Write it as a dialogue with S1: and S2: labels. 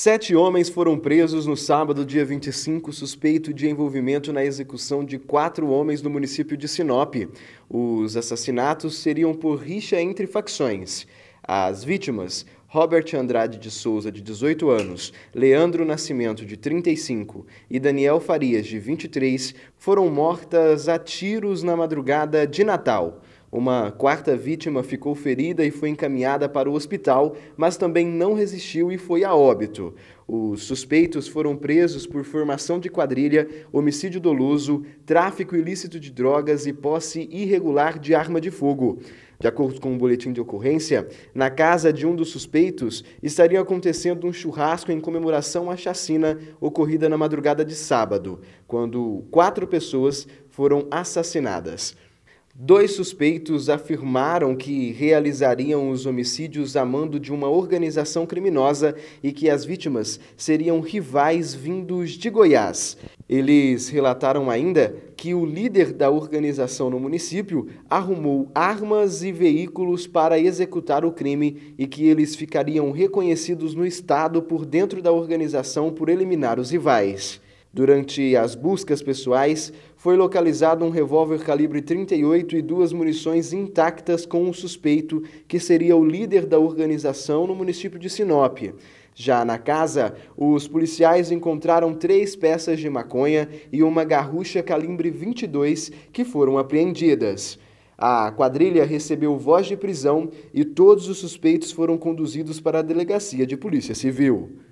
S1: Sete homens foram presos no sábado, dia 25, suspeito de envolvimento na execução de quatro homens no município de Sinop. Os assassinatos seriam por rixa entre facções. As vítimas, Robert Andrade de Souza, de 18 anos, Leandro Nascimento, de 35, e Daniel Farias, de 23, foram mortas a tiros na madrugada de Natal. Uma quarta vítima ficou ferida e foi encaminhada para o hospital, mas também não resistiu e foi a óbito. Os suspeitos foram presos por formação de quadrilha, homicídio doloso, tráfico ilícito de drogas e posse irregular de arma de fogo. De acordo com o um boletim de ocorrência, na casa de um dos suspeitos estaria acontecendo um churrasco em comemoração à chacina ocorrida na madrugada de sábado, quando quatro pessoas foram assassinadas. Dois suspeitos afirmaram que realizariam os homicídios a mando de uma organização criminosa e que as vítimas seriam rivais vindos de Goiás. Eles relataram ainda que o líder da organização no município arrumou armas e veículos para executar o crime e que eles ficariam reconhecidos no estado por dentro da organização por eliminar os rivais. Durante as buscas pessoais, foi localizado um revólver calibre 38 e duas munições intactas com um suspeito que seria o líder da organização no município de Sinop. Já na casa, os policiais encontraram três peças de maconha e uma garrucha calibre 22 que foram apreendidas. A quadrilha recebeu voz de prisão e todos os suspeitos foram conduzidos para a delegacia de polícia civil.